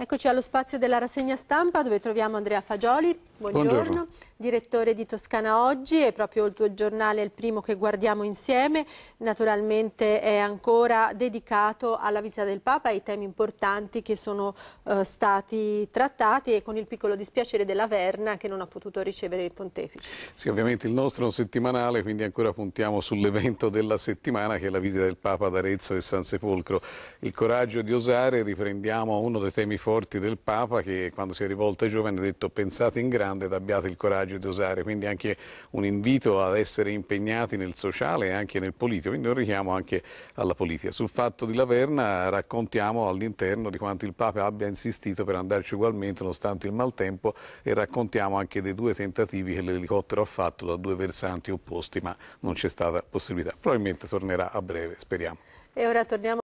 Eccoci allo spazio della rassegna stampa dove troviamo Andrea Fagioli, buongiorno, buongiorno, direttore di Toscana Oggi, è proprio il tuo giornale, il primo che guardiamo insieme, naturalmente è ancora dedicato alla visita del Papa, e ai temi importanti che sono eh, stati trattati e con il piccolo dispiacere della Verna che non ha potuto ricevere il pontefice. Sì, ovviamente il nostro è un settimanale, quindi ancora puntiamo sull'evento della settimana che è la visita del Papa ad Arezzo e San Sepolcro. Il coraggio di osare, riprendiamo uno dei temi fondamentali forti del Papa che quando si è rivolto ai giovani ha detto pensate in grande ed abbiate il coraggio di osare, quindi anche un invito ad essere impegnati nel sociale e anche nel politico, quindi un richiamo anche alla politica. Sul fatto di Laverna raccontiamo all'interno di quanto il Papa abbia insistito per andarci ugualmente nonostante il maltempo e raccontiamo anche dei due tentativi che l'elicottero ha fatto da due versanti opposti ma non c'è stata possibilità. Probabilmente tornerà a breve, speriamo. E ora torniamo